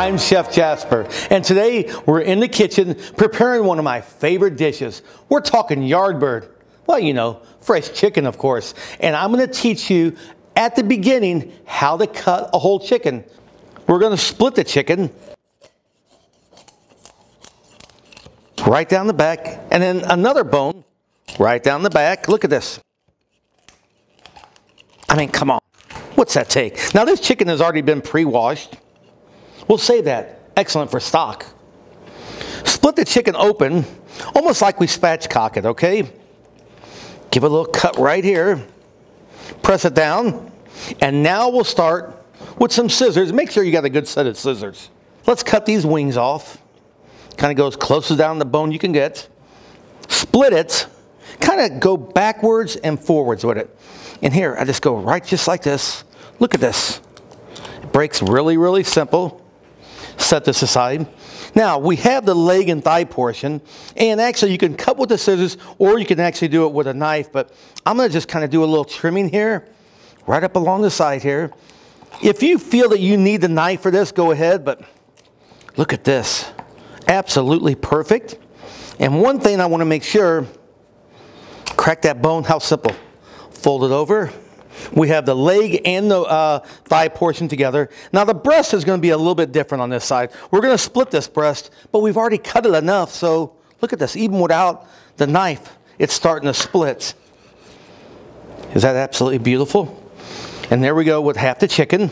I'm Chef Jasper, and today we're in the kitchen preparing one of my favorite dishes. We're talking Yardbird. Well, you know, fresh chicken, of course. And I'm gonna teach you at the beginning how to cut a whole chicken. We're gonna split the chicken right down the back, and then another bone right down the back. Look at this. I mean, come on. What's that take? Now, this chicken has already been pre-washed. We'll say that. Excellent for stock. Split the chicken open, almost like we spatchcock it, okay? Give a little cut right here. Press it down. And now we'll start with some scissors. Make sure you got a good set of scissors. Let's cut these wings off. Kind of goes closest down the bone you can get. Split it. Kind of go backwards and forwards with it. And here, I just go right just like this. Look at this. It breaks really, really simple set this aside. Now, we have the leg and thigh portion, and actually you can cut with the scissors or you can actually do it with a knife, but I'm gonna just kind of do a little trimming here, right up along the side here. If you feel that you need the knife for this, go ahead, but look at this. Absolutely perfect. And one thing I wanna make sure, crack that bone, how simple. Fold it over. We have the leg and the uh, thigh portion together. Now the breast is going to be a little bit different on this side. We're going to split this breast, but we've already cut it enough. So look at this. Even without the knife, it's starting to split. Is that absolutely beautiful? And there we go with half the chicken.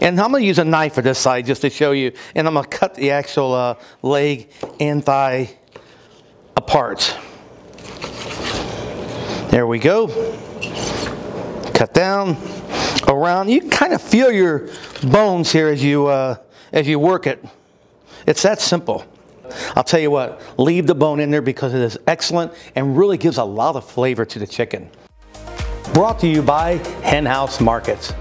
And I'm going to use a knife for this side just to show you. And I'm going to cut the actual uh, leg and thigh apart. There we go down, around. You kind of feel your bones here as you, uh, as you work it. It's that simple. I'll tell you what, leave the bone in there because it is excellent and really gives a lot of flavor to the chicken. Brought to you by Henhouse Markets.